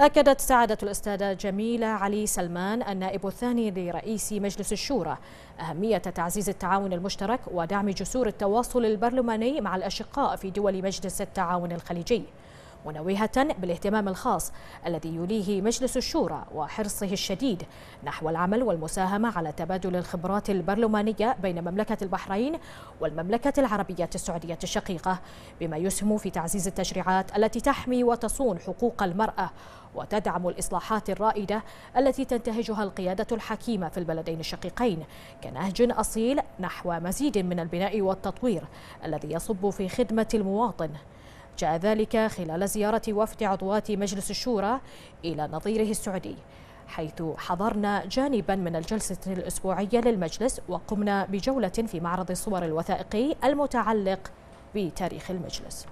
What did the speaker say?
أكدت سعادة الأستاذة جميلة علي سلمان النائب الثاني لرئيس مجلس الشورى أهمية تعزيز التعاون المشترك ودعم جسور التواصل البرلماني مع الأشقاء في دول مجلس التعاون الخليجي منوهة بالاهتمام الخاص الذي يوليه مجلس الشورى وحرصه الشديد نحو العمل والمساهمة على تبادل الخبرات البرلمانية بين مملكة البحرين والمملكة العربية السعودية الشقيقة بما يسهم في تعزيز التشريعات التي تحمي وتصون حقوق المرأة وتدعم الإصلاحات الرائدة التي تنتهجها القيادة الحكيمة في البلدين الشقيقين كنهج أصيل نحو مزيد من البناء والتطوير الذي يصب في خدمة المواطن جاء ذلك خلال زيارة وفد عضوات مجلس الشورى إلى نظيره السعودي حيث حضرنا جانبا من الجلسة الأسبوعية للمجلس وقمنا بجولة في معرض الصور الوثائقي المتعلق بتاريخ المجلس